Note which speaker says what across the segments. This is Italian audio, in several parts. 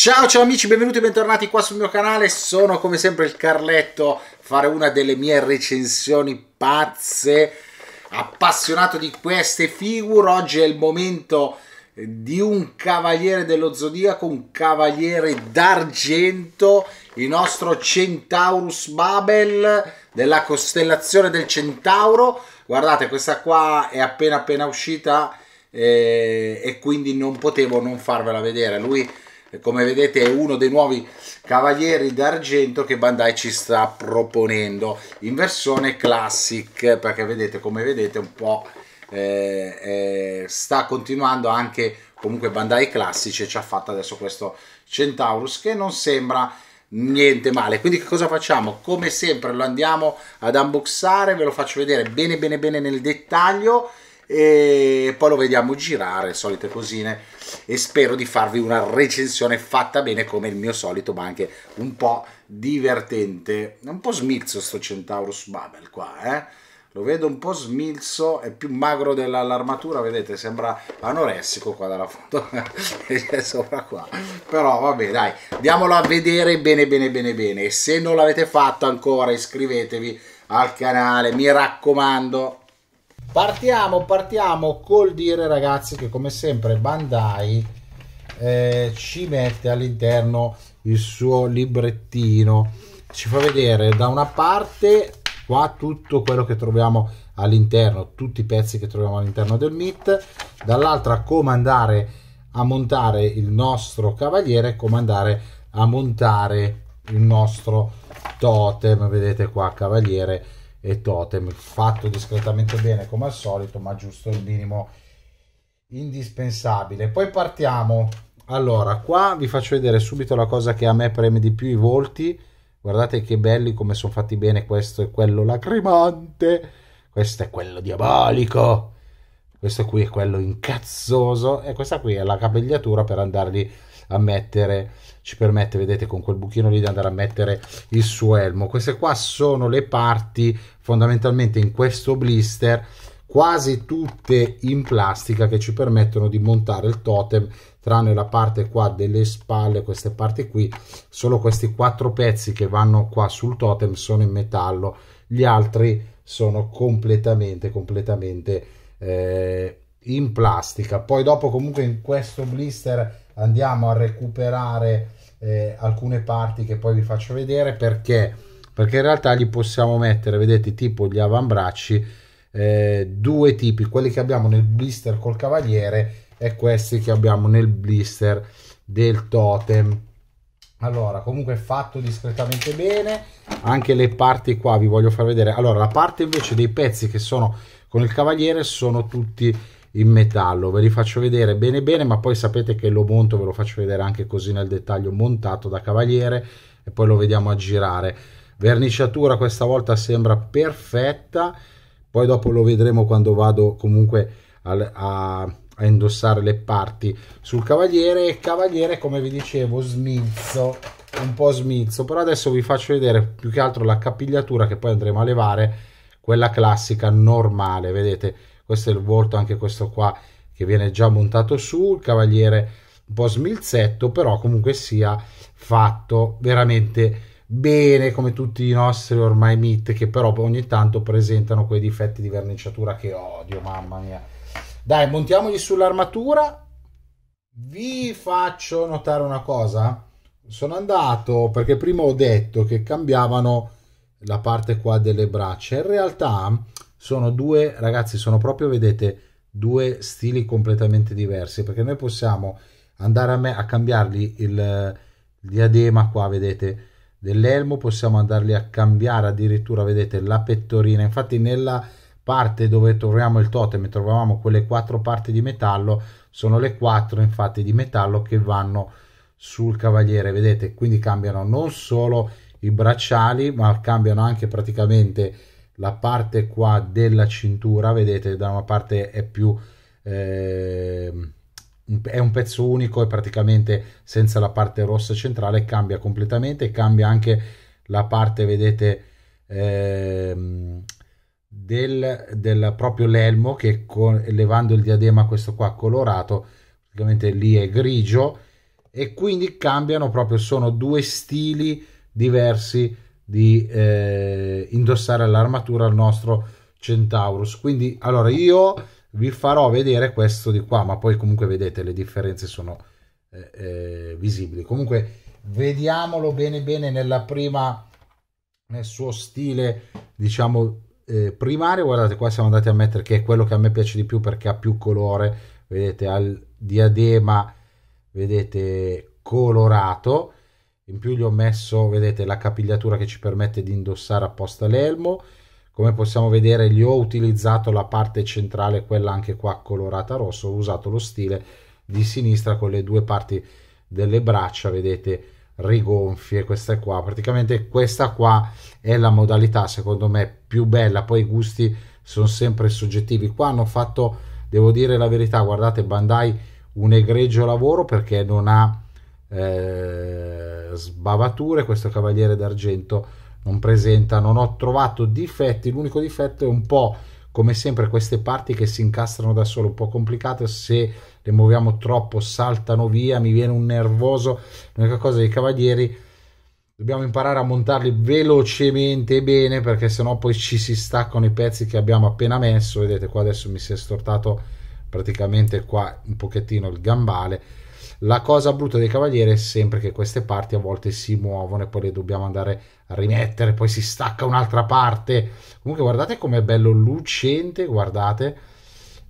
Speaker 1: Ciao ciao amici, benvenuti e bentornati qua sul mio canale, sono come sempre il Carletto a fare una delle mie recensioni pazze, appassionato di queste figure, oggi è il momento di un cavaliere dello zodiaco, un cavaliere d'argento, il nostro Centaurus Babel della costellazione del Centauro, guardate questa qua è appena appena uscita eh, e quindi non potevo non farvela vedere, lui come vedete è uno dei nuovi cavalieri d'argento che Bandai ci sta proponendo in versione classic perché vedete come vedete un po' eh, eh, sta continuando anche comunque Bandai classici e ci ha fatto adesso questo Centaurus che non sembra niente male quindi che cosa facciamo come sempre lo andiamo ad unboxare ve lo faccio vedere bene bene bene nel dettaglio e poi lo vediamo girare, solite cosine e spero di farvi una recensione fatta bene come il mio solito ma anche un po' divertente è un po' smilzo sto Centaurus Babel qua eh? lo vedo un po' smilzo è più magro dell'armatura vedete sembra anoressico qua dalla foto sopra qua però vabbè dai diamolo a vedere bene bene bene bene e se non l'avete fatto ancora iscrivetevi al canale mi raccomando Partiamo, partiamo col dire ragazzi che come sempre Bandai eh, ci mette all'interno il suo librettino, ci fa vedere da una parte qua tutto quello che troviamo all'interno, tutti i pezzi che troviamo all'interno del MIT, dall'altra come andare a montare il nostro cavaliere, come andare a montare il nostro totem, vedete qua cavaliere e totem fatto discretamente bene come al solito ma giusto il minimo indispensabile poi partiamo allora qua vi faccio vedere subito la cosa che a me preme di più i volti guardate che belli come sono fatti bene questo è quello lacrimante questo è quello diabolico questo qui è quello incazzoso e questa qui è la capigliatura per andarli a mettere ci permette vedete con quel buchino lì di andare a mettere il suo elmo queste qua sono le parti fondamentalmente in questo blister quasi tutte in plastica che ci permettono di montare il totem tranne la parte qua delle spalle queste parti qui solo questi quattro pezzi che vanno qua sul totem sono in metallo gli altri sono completamente completamente eh, in plastica poi dopo comunque in questo blister andiamo a recuperare eh, alcune parti che poi vi faccio vedere perché perché in realtà gli possiamo mettere vedete tipo gli avambracci eh, due tipi quelli che abbiamo nel blister col cavaliere e questi che abbiamo nel blister del totem allora comunque fatto discretamente bene anche le parti qua vi voglio far vedere allora la parte invece dei pezzi che sono con il cavaliere sono tutti in metallo ve li faccio vedere bene bene ma poi sapete che lo monto ve lo faccio vedere anche così nel dettaglio montato da cavaliere e poi lo vediamo a girare verniciatura questa volta sembra perfetta poi dopo lo vedremo quando vado comunque a, a, a indossare le parti sul cavaliere e cavaliere come vi dicevo smizzo un po' smizzo però adesso vi faccio vedere più che altro la capigliatura che poi andremo a levare quella classica normale vedete questo è il volto anche questo qua che viene già montato su il cavaliere un po' smilzetto però comunque sia fatto veramente bene come tutti i nostri ormai mit che però ogni tanto presentano quei difetti di verniciatura che odio mamma mia dai montiamogli sull'armatura vi faccio notare una cosa sono andato perché prima ho detto che cambiavano la parte qua delle braccia in realtà sono due, ragazzi, sono proprio, vedete, due stili completamente diversi, perché noi possiamo andare a, me, a cambiargli il, il diadema qua, vedete, dell'elmo, possiamo andarli a cambiare addirittura, vedete, la pettorina, infatti nella parte dove troviamo il totem, trovavamo quelle quattro parti di metallo, sono le quattro infatti di metallo che vanno sul cavaliere, vedete, quindi cambiano non solo i bracciali, ma cambiano anche praticamente la parte qua della cintura, vedete, da una parte è più... Eh, è un pezzo unico e praticamente senza la parte rossa centrale cambia completamente, cambia anche la parte, vedete, eh, del, del, proprio l'elmo che con, levando il diadema questo qua colorato, praticamente lì è grigio e quindi cambiano proprio, sono due stili diversi di eh, indossare l'armatura al nostro Centaurus. Quindi, allora, io vi farò vedere questo di qua, ma poi comunque vedete le differenze sono eh, eh, visibili. Comunque, vediamolo bene bene nella prima nel suo stile, diciamo, eh, primario. Guardate, qua siamo andati a mettere che è quello che a me piace di più perché ha più colore. Vedete, al diadema, vedete, colorato in più gli ho messo vedete la capigliatura che ci permette di indossare apposta l'elmo come possiamo vedere gli ho utilizzato la parte centrale quella anche qua colorata rosso ho usato lo stile di sinistra con le due parti delle braccia vedete rigonfie queste qua praticamente questa qua è la modalità secondo me più bella poi i gusti sono sempre soggettivi qua hanno fatto devo dire la verità guardate Bandai un egregio lavoro perché non ha eh, sbavature questo cavaliere d'argento non presenta non ho trovato difetti l'unico difetto è un po' come sempre queste parti che si incastrano da solo un po' complicate se le muoviamo troppo saltano via mi viene un nervoso l'unica cosa dei cavalieri dobbiamo imparare a montarli velocemente e bene perché sennò poi ci si staccano i pezzi che abbiamo appena messo vedete qua adesso mi si è stortato praticamente qua un pochettino il gambale la cosa brutta dei Cavalieri è sempre che queste parti a volte si muovono e poi le dobbiamo andare a rimettere, poi si stacca un'altra parte. Comunque guardate com'è bello lucente, guardate.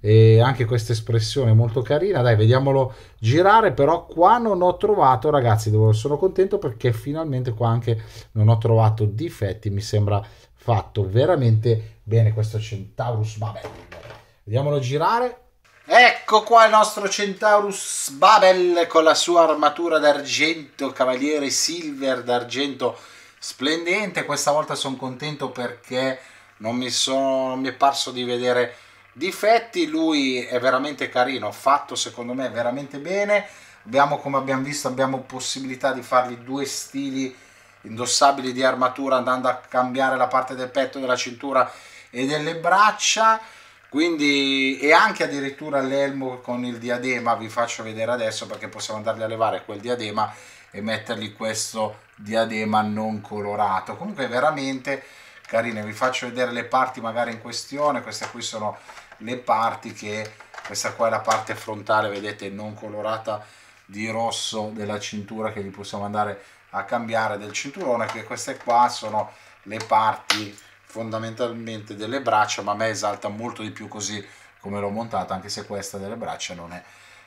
Speaker 1: E anche questa espressione molto carina. Dai, vediamolo girare, però qua non ho trovato, ragazzi, sono contento perché finalmente qua anche non ho trovato difetti, mi sembra fatto veramente bene questo Centaurus Babel. Vediamolo girare. Ecco qua il nostro Centaurus Babel con la sua armatura d'argento, cavaliere silver d'argento splendente. Questa volta sono contento perché non mi, sono, non mi è parso di vedere difetti. Lui è veramente carino, fatto secondo me veramente bene. Abbiamo, come abbiamo visto, abbiamo possibilità di fargli due stili indossabili di armatura andando a cambiare la parte del petto, della cintura e delle braccia quindi e anche addirittura l'elmo con il diadema vi faccio vedere adesso perché possiamo andargli a levare quel diadema e mettergli questo diadema non colorato comunque veramente carine vi faccio vedere le parti magari in questione queste qui sono le parti che questa qua è la parte frontale vedete non colorata di rosso della cintura che gli possiamo andare a cambiare del cinturone che queste qua sono le parti fondamentalmente delle braccia, ma a me esalta molto di più così come l'ho montata, anche se questa delle braccia non è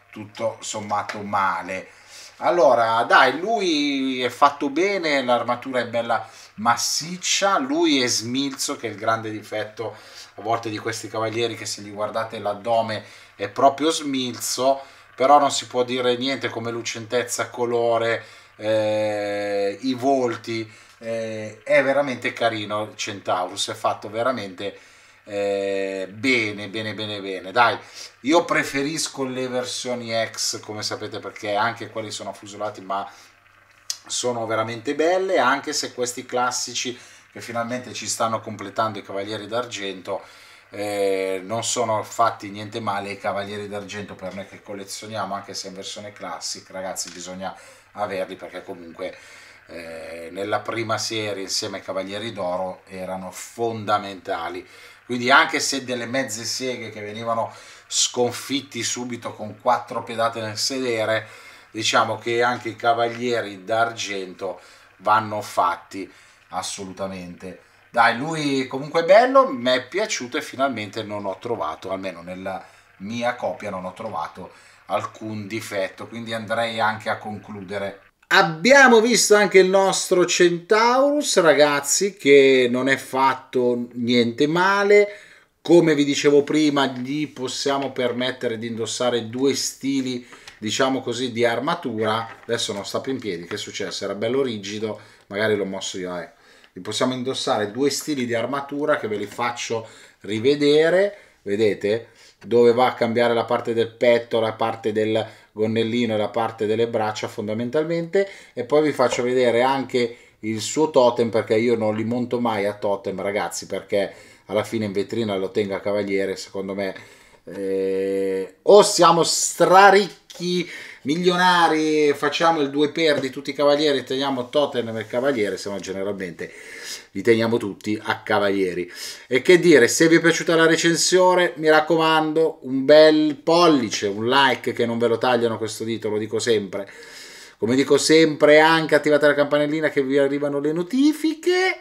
Speaker 1: tutto sommato male. Allora, dai, lui è fatto bene, l'armatura è bella massiccia, lui è smilzo, che è il grande difetto a volte di questi cavalieri, che se li guardate l'addome è proprio smilzo, però non si può dire niente come lucentezza, colore, eh, i volti, eh, è veramente carino il Centaurus, è fatto veramente eh, bene, bene, bene, bene. Dai, io preferisco le versioni X, come sapete, perché anche quelli sono affusolati ma sono veramente belle, anche se questi classici che finalmente ci stanno completando i Cavalieri d'Argento eh, non sono fatti niente male i Cavalieri d'Argento per noi che collezioniamo anche se in versione classic ragazzi bisogna averli perché comunque eh, nella prima serie insieme ai Cavalieri d'Oro erano fondamentali. Quindi anche se delle mezze seghe che venivano sconfitti subito con quattro pedate nel sedere, diciamo che anche i Cavalieri d'Argento vanno fatti assolutamente. Dai, lui comunque è bello, mi è piaciuto e finalmente non ho trovato, almeno nella mia copia non ho trovato alcun difetto, quindi andrei anche a concludere Abbiamo visto anche il nostro Centaurus, ragazzi, che non è fatto niente male. Come vi dicevo prima, gli possiamo permettere di indossare due stili, diciamo così, di armatura. Adesso non sta più in piedi, che è successo? Era bello rigido, magari l'ho mosso io. Eh. Gli possiamo indossare due stili di armatura che ve li faccio rivedere. Vedete? Dove va a cambiare la parte del petto, la parte del, gonnellino e la parte delle braccia fondamentalmente e poi vi faccio vedere anche il suo totem perché io non li monto mai a totem ragazzi perché alla fine in vetrina lo tengo a cavaliere secondo me eh, o siamo straricchi milionari, facciamo il 2 per di tutti i cavalieri, teniamo Tottenham e Cavaliere, se no generalmente li teniamo tutti a cavalieri. E che dire, se vi è piaciuta la recensione, mi raccomando, un bel pollice, un like che non ve lo tagliano questo dito, lo dico sempre. Come dico sempre, anche attivate la campanellina che vi arrivano le notifiche.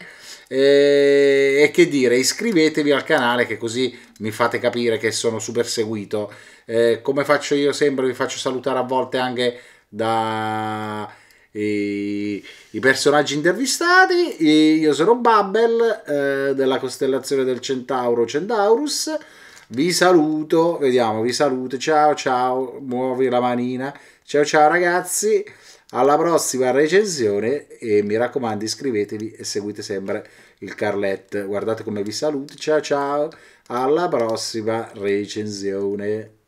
Speaker 1: E, e, che dire, iscrivetevi al canale che così mi fate capire che sono super seguito. Eh, come faccio io sempre, vi faccio salutare a volte anche da... I, i, personaggi intervistati. Io sono Babbel eh, della costellazione del Centauro Centaurus. Vi saluto, vediamo, vi saluto. Ciao ciao, muovi la manina. Ciao ciao ragazzi. Alla prossima recensione e mi raccomando iscrivetevi e seguite sempre il Carlet. Guardate come vi saluto. Ciao ciao, alla prossima recensione.